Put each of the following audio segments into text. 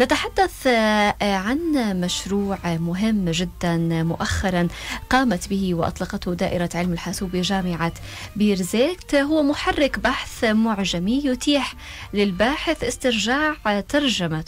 نتحدث آه، عن مشروع مهم جدا مؤخرا قامت به واطلقته دائره علم الحاسوب بجامعه بيرزيت هو محرك بحث معجمي يتيح للباحث استرجاع ترجمه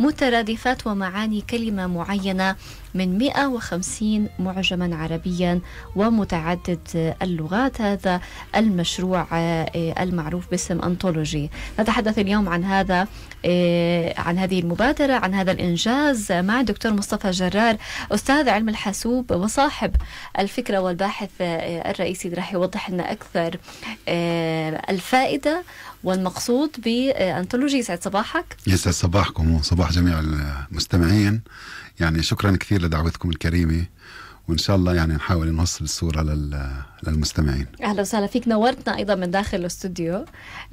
ومترادفات ومعاني كلمه معينه من 150 معجما عربيا ومتعدد اللغات هذا المشروع آه، المعروف باسم أنطولوجي نتحدث اليوم عن هذا آه، عن هذه المبادرة عن هذا الإنجاز مع الدكتور مصطفى جرار أستاذ علم الحاسوب وصاحب الفكرة والباحث آه، الرئيسي راح يوضح لنا أكثر الفائدة والمقصود بأنطولوجي يسعد صباحك يسعد صباحكم وصباح جميع المستمعين يعني شكرا كثير لدعوتكم الكريمه وان شاء الله يعني نحاول نوصل الصوره للمستمعين اهلا وسهلا فيك نورتنا ايضا من داخل الاستوديو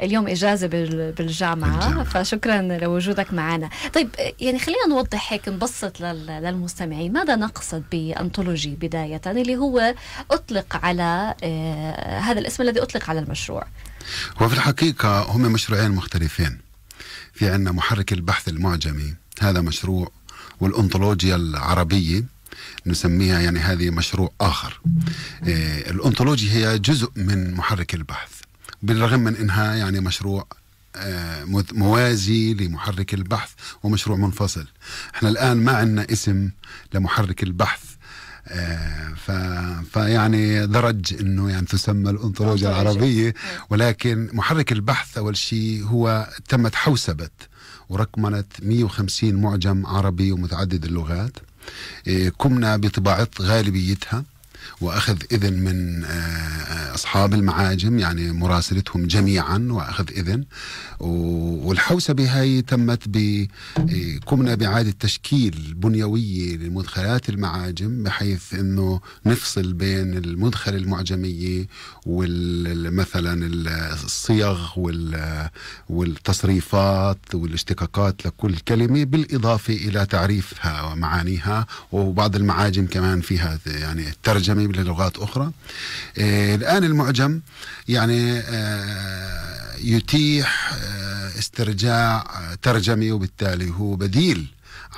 اليوم اجازه بالجامعه, بالجامعة. فشكرا لوجودك معنا طيب يعني خلينا نوضح هيك نبسط للمستمعين ماذا نقصد بانطولوجي بدايه اللي هو اطلق على آه، هذا الاسم الذي اطلق على المشروع هو في الحقيقه هم مشروعين مختلفين في عندنا محرك البحث المعجمي هذا مشروع والأنطولوجيا العربية نسميها يعني هذه مشروع آخر إيه، الأنطولوجيا هي جزء من محرك البحث بالرغم من أنها يعني مشروع آه، موازي لمحرك البحث ومشروع منفصل احنا الآن ما عندنا اسم لمحرك البحث ف... فيعني درج انه يعني تسمى الانطولوجيا العربيه نعم. ولكن محرك البحث اول شيء هو تمت حوسبه ورقمنه 150 معجم عربي ومتعدد اللغات قمنا إيه، بطباعه غالبيتها واخذ اذن من آه، اصحاب المعاجم يعني مراسلتهم جميعا واخذ اذن والحوسبه هاي تمت ب قمنا باعاده تشكيل بنيويه لمدخلات المعاجم بحيث انه نفصل بين المدخل المعجميه والمثلا الصيغ والتصريفات والاشتقاقات لكل كلمه بالاضافه الى تعريفها ومعانيها وبعض المعاجم كمان فيها يعني الترجمه معجمين للغات أخرى آه، الآن المعجم يعني آه، يتيح آه، استرجاع ترجمي وبالتالي هو بديل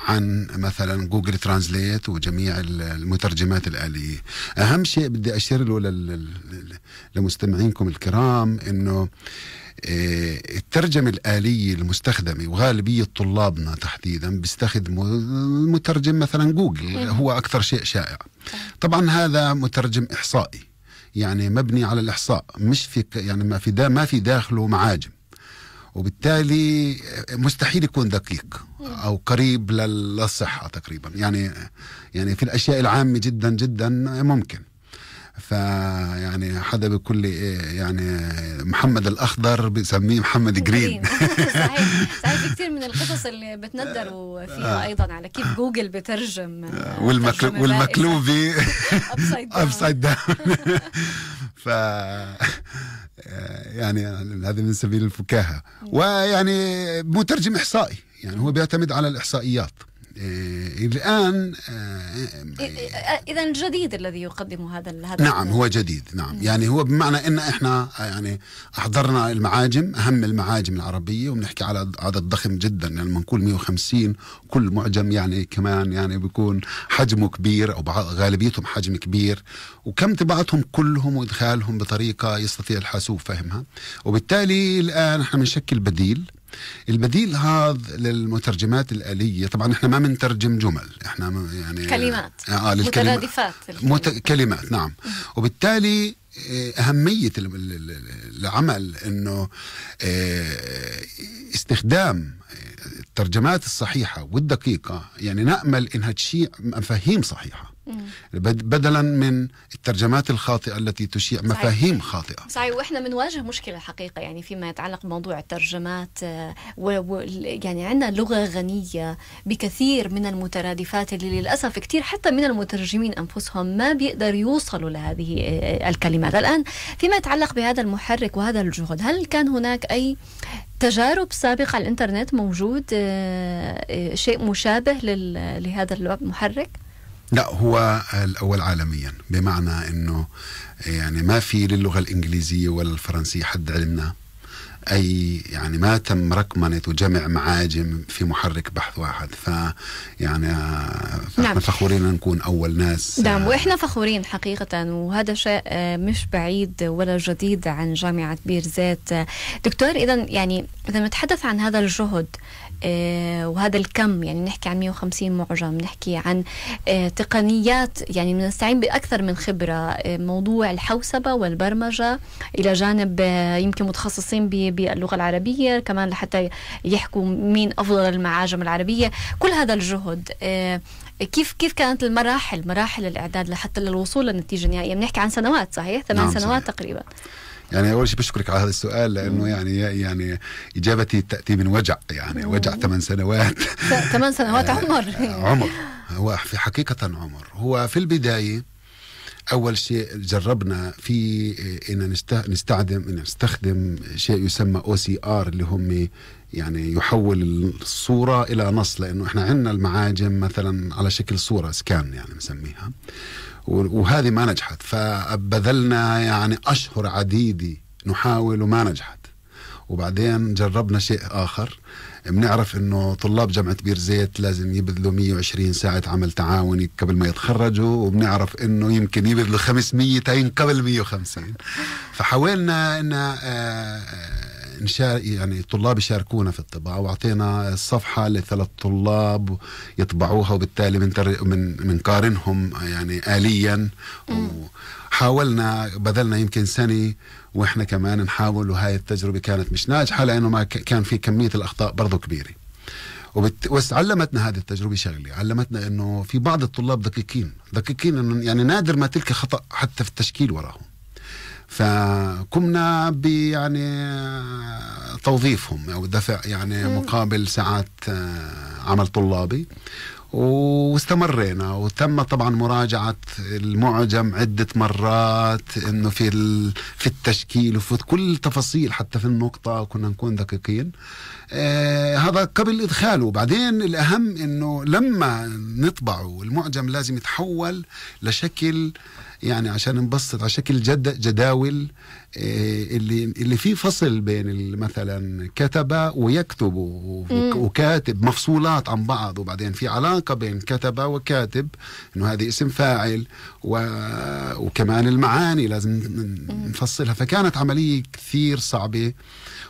عن مثلا جوجل ترانزليت وجميع المترجمات الآلية أهم شيء بدي أشير له لمستمعينكم الكرام أنه إيه، الترجمة الآلية المستخدمة وغالبية طلابنا تحديدا بيستخدموا المترجم مثلا جوجل هو أكثر شيء شائع طبعا هذا مترجم إحصائي يعني مبني على الإحصاء مش في يعني ما في ما في داخله معاجم وبالتالي مستحيل يكون دقيق او قريب للصحه تقريبا يعني يعني في الاشياء العامه جدا جدا ممكن فيعني حدا بيقول لي يعني محمد الاخضر بسميه محمد جرين صحيح صحيح في كثير من القصص اللي بتندروا آه. فيها ايضا على كيف آه. جوجل بترجم والمقلوبه والمقلوبه ابسايد داون ف آه، يعني هذا من سبيل الفكاهه ويعني مترجم احصائي يعني هو بيعتمد على الاحصائيات آه، الآن آه، آه، إذا جديد الذي يقدم هذا هذا نعم هو جديد نعم مم. يعني هو بمعنى إن إحنا يعني أحضرنا المعاجم أهم المعاجم العربية وبنحكي على عدد ضخم جدا يعني لما نقول 150 كل معجم يعني كمان يعني بيكون حجمه كبير أو غالبيتهم حجم كبير وكم طباعتهم كلهم وإدخالهم بطريقة يستطيع الحاسوب فهمها وبالتالي الآن إحنا بنشكل بديل البديل هذا للمترجمات الآلية طبعا احنا ما بنترجم جمل احنا يعني كلمات آه, آه، للكلمات مترادفات مت... كلمات نعم وبالتالي آه، أهمية العمل أنه آه، استخدام الترجمات الصحيحة والدقيقة يعني نأمل إنها تشيع مفاهيم صحيحة بدلا من الترجمات الخاطئة التي تشيع صحيح. مفاهيم خاطئة صحيح وإحنا بنواجه مشكلة الحقيقة يعني فيما يتعلق بموضوع الترجمات آه، و... يعني عندنا لغة غنية بكثير من المترادفات اللي للأسف كثير حتى من المترجمين أنفسهم ما بيقدر يوصلوا لهذه آه، الكلمات الآن فيما يتعلق بهذا المحرك وهذا الجهد هل كان هناك أي تجارب سابقة على الإنترنت موجود آه، آه، شيء مشابه لهذا اللعب محرك؟ لا هو الأول عالميا بمعنى أنه يعني ما في للغة الإنجليزية ولا الفرنسية حد علمنا اي يعني ما تم رقمنه وجمع معاجم في محرك بحث واحد ف يعني آه، نعم. فخورين نكون اول ناس نعم آه. واحنا فخورين حقيقه وهذا شيء آه، مش بعيد ولا جديد عن جامعه بيرزيت دكتور اذا يعني اذا نتحدث عن هذا الجهد وهذا الكم يعني نحكي عن 150 معجم نحكي عن تقنيات يعني نستعين باكثر من خبره موضوع الحوسبه والبرمجه الى جانب يمكن متخصصين ب باللغة العربية كمان لحتى يحكوا مين أفضل المعاجم العربية كل هذا الجهد آه، كيف كيف كانت المراحل مراحل الإعداد لحتى للوصول للنتيجة النهائية بنحكي عن سنوات صحيح ثمان نعم سنوات صحيح. تقريبا يعني اول شيء بشكرك على هذا السؤال لانه يعني يعني اجابتي تاتي من وجع يعني وجع ثمان سنوات ثمان سنوات آه، عمر عمر هو في حقيقه عمر هو في البدايه اول شيء جربنا في إيه، ان نستخدم نستخدم شيء يسمى او سي ار اللي هم يعني يحول الصوره الى نص لانه احنا عندنا المعاجم مثلا على شكل صوره سكان يعني نسميها وهذه ما نجحت فبذلنا يعني اشهر عديده نحاول وما نجحت وبعدين جربنا شيء اخر بنعرف انه طلاب جامعه بير زيت لازم يبذلوا 120 ساعه عمل تعاوني قبل ما يتخرجوا وبنعرف انه يمكن يبذلوا 500 قبل 150 فحاولنا ان آه، آه، نشار يعني الطلاب يشاركونا في الطباعة وأعطينا الصفحة لثلاث طلاب يطبعوها وبالتالي من من من قارنهم يعني آليا و... حاولنا بذلنا يمكن سنه واحنا كمان نحاول وهاي التجربه كانت مش ناجحه لانه ما كان في كميه الاخطاء برضه كبيره وبت... وعلمتنا علمتنا هذه التجربه شغله علمتنا انه في بعض الطلاب دقيقين دقيقين انه يعني نادر ما تلقى خطا حتى في التشكيل وراهم فقمنا بيعني توظيفهم او دفع يعني مقابل ساعات آه، عمل طلابي واستمرينا وتم طبعا مراجعة المعجم عدة مرات انه في في التشكيل وفي كل تفاصيل حتى في النقطة كنا نكون دقيقين آه هذا قبل ادخاله بعدين الاهم انه لما نطبعه المعجم لازم يتحول لشكل يعني عشان نبسط على شكل جد جداول إيه، اللي اللي في فصل بين مثلا كتب ويكتب وكاتب مفصولات عن بعض وبعدين في علاقه بين كتب وكاتب انه هذه اسم فاعل و... وكمان المعاني لازم نفصلها فكانت عمليه كثير صعبه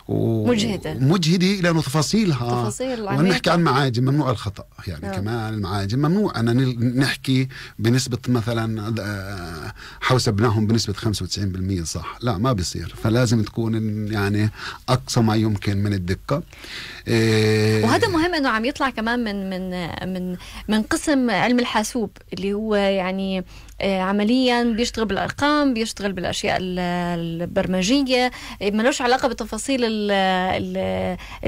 ومجهده مجهده لانه تفاصيلها تفاصيل ونحكي عن معاجم ممنوع الخطا يعني أوه. كمان المعاجم ممنوع انا نحكي بنسبه مثلا آه، حوسبناهم بنسبه 95% صح لا ما ما بيصير فلازم تكون يعني اقصى ما يمكن من الدقه إيه وهذا مهم انه عم يطلع كمان من من من من قسم علم الحاسوب اللي هو يعني إيه، عمليا بيشتغل بالارقام بيشتغل بالاشياء البرمجيه إيه، لهش علاقه بتفاصيل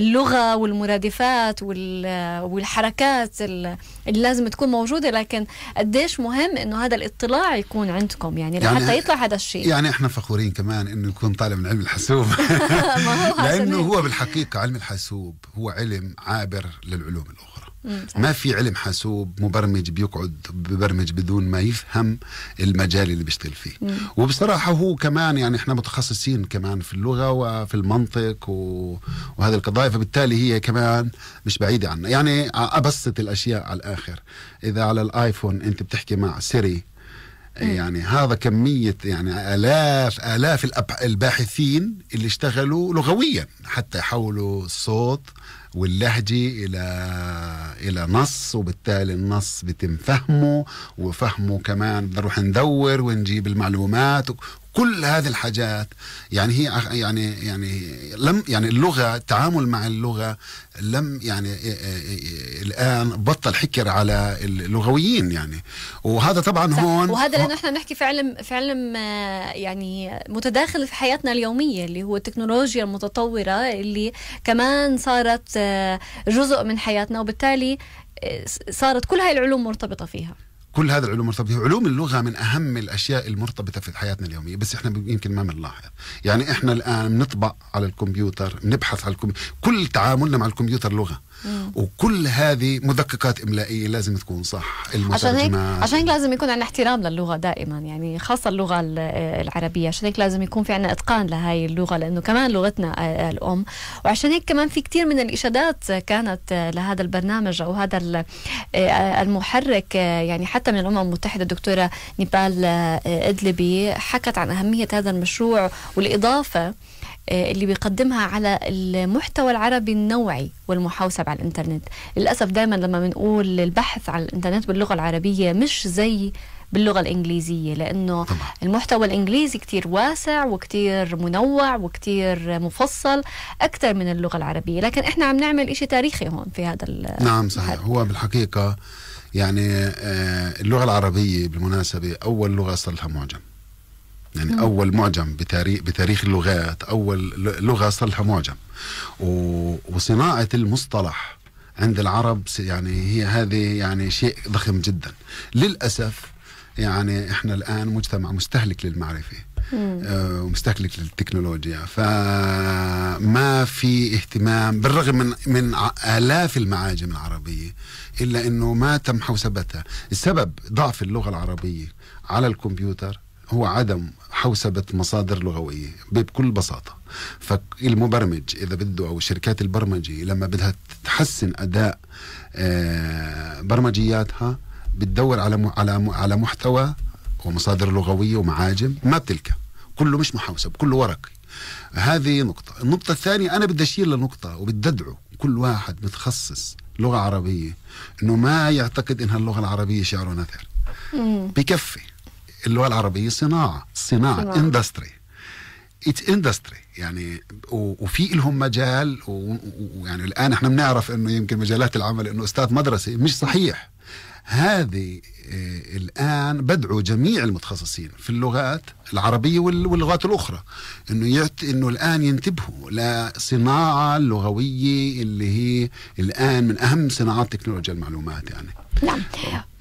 اللغه والمرادفات والحركات اللي لازم تكون موجوده لكن قديش مهم انه هذا الاطلاع يكون عندكم يعني, يعني لحتى يطلع هذا الشيء يعني احنا فخورين كمان انه يكون طالع من علم الحاسوب لانه هو بالحقيقه علم الحاسوب هو علم عابر للعلوم الاخرى ما في علم حاسوب مبرمج بيقعد ببرمج بدون ما يفهم المجال اللي بيشتغل فيه وبصراحه هو كمان يعني احنا متخصصين كمان في اللغه وفي المنطق و... وهذه القضايا فبالتالي هي كمان مش بعيده عنا يعني ابسط الاشياء على الاخر اذا على الايفون انت بتحكي مع سيري يعني هذا كمية يعني آلاف آلاف الباحثين اللي اشتغلوا لغويا حتى يحولوا الصوت واللهجة إلى إلى نص وبالتالي النص بتم فهمه وفهمه كمان بنروح ندور ونجيب المعلومات كل هذه الحاجات يعني هي يعني يعني لم يعني اللغه التعامل مع اللغه لم يعني الان بطل حكر على اللغويين يعني وهذا طبعا صح. هون وهذا اللي نحن بنحكي في علم في علم يعني متداخل في حياتنا اليوميه اللي هو التكنولوجيا المتطوره اللي كمان صارت آه، جزء من حياتنا وبالتالي آه، صارت كل هاي العلوم مرتبطه فيها كل هذه العلوم مرتبطه علوم اللغه من اهم الاشياء المرتبطه في حياتنا اليوميه بس احنا يمكن ما بنلاحظ يعني احنا الان نطبع على الكمبيوتر نبحث على الكمبيوتر كل تعاملنا مع الكمبيوتر لغه وكل هذه مدققات املائيه لازم تكون صح عشان هيك عشان هيك لازم يكون عندنا احترام للغه دائما يعني خاصه اللغه العربيه عشان هيك لازم يكون في عندنا اتقان لهي اللغه لانه كمان لغتنا آه، آه، الام وعشان هيك كمان في كثير من الاشادات كانت آه، لهذا البرنامج او هذا المحرك يعني حتى من الامم المتحده الدكتوره نيبال ادلبي حكت عن اهميه هذا المشروع والاضافه آه، اللي بيقدمها على المحتوى العربي النوعي والمحوسب على الانترنت للاسف دائما لما بنقول البحث على الانترنت باللغه العربيه مش زي باللغة الإنجليزية لأنه طبعا. المحتوى الإنجليزي كتير واسع وكتير منوع وكتير مفصل أكثر من اللغة العربية لكن إحنا عم نعمل إشي تاريخي هون في هذا نعم صحيح هذا. هو بالحقيقة يعني آه، اللغة العربية بالمناسبة أول لغة صار لها معجم يعني مم. اول معجم بتاريخ بتاريخ اللغات اول لغه صلها معجم و... وصناعه المصطلح عند العرب يعني هي هذه يعني شيء ضخم جدا للاسف يعني احنا الان مجتمع مستهلك للمعرفه آه، ومستهلك للتكنولوجيا فما في اهتمام بالرغم من من الاف المعاجم العربيه الا انه ما تم حوسبتها السبب ضعف اللغه العربيه على الكمبيوتر هو عدم حوسبة مصادر لغوية بكل بساطة فالمبرمج إذا بده أو شركات البرمجة لما بدها تحسن أداء آه، برمجياتها بتدور على على على محتوى ومصادر لغوية ومعاجم ما بتلقى كله مش محوسب كله ورقي هذه نقطة النقطة الثانية أنا بدي أشير لنقطة وبدي أدعو كل واحد متخصص لغة عربية أنه ما يعتقد أنها اللغة العربية شعر ونثر بكفي اللغه العربيه صناعه صناعه, اندستري اتس اندستري يعني وفي لهم مجال ويعني الان احنا بنعرف انه يمكن مجالات العمل انه استاذ مدرسه مش صحيح هذه آه، الان بدعو جميع المتخصصين في اللغات العربيه واللغات الاخرى انه يت... انه الان ينتبهوا لصناعه اللغويه اللي هي الان من اهم صناعات تكنولوجيا المعلومات يعني نعم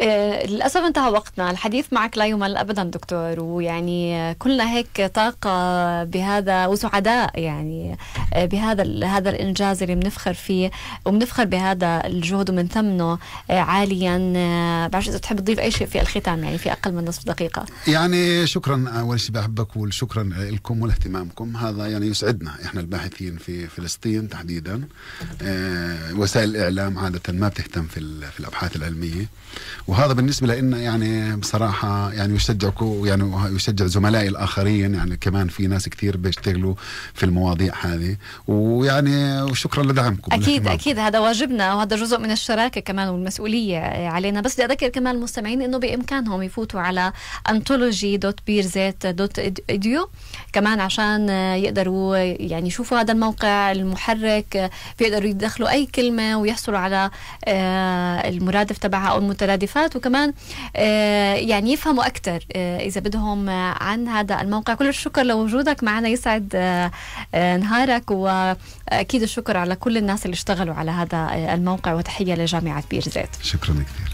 آه، للأسف انتهى وقتنا الحديث معك لا يمل أبدا دكتور ويعني كلنا هيك طاقة بهذا وسعداء يعني آه، بهذا هذا الإنجاز اللي بنفخر فيه وبنفخر بهذا الجهد وبنثمنه آه، عاليا بعرفش إذا بتحب تضيف أي شيء في الختام يعني في أقل من نصف دقيقة يعني شكرا أول شيء بحب أقول شكرا لكم ولاهتمامكم هذا يعني يسعدنا إحنا الباحثين في فلسطين تحديدا وسائل الإعلام عادة ما بتهتم في الأبحاث العلمية وهذا بالنسبه لنا يعني بصراحه يعني يشجعكم يعني يشجع زملائي الاخرين يعني كمان في ناس كثير بيشتغلوا في المواضيع هذه ويعني وشكرا لدعمكم اكيد اكيد هذا واجبنا وهذا جزء من الشراكه كمان والمسؤوليه علينا بس بدي اذكر كمان المستمعين انه بامكانهم يفوتوا على انتولوجي دوت بيرزيت دوت كمان عشان يقدروا يعني يشوفوا هذا الموقع المحرك بيقدروا يدخلوا اي كلمه ويحصلوا على آه، المرادف تبعها او المترادفات الحلقات وكمان آه، يعني يفهموا أكثر آه، إذا بدهم آه، عن هذا الموقع كل الشكر لوجودك معنا يسعد نهارك وأكيد الشكر على كل الناس اللي اشتغلوا على هذا الموقع وتحية لجامعة بير زيت شكرا كثير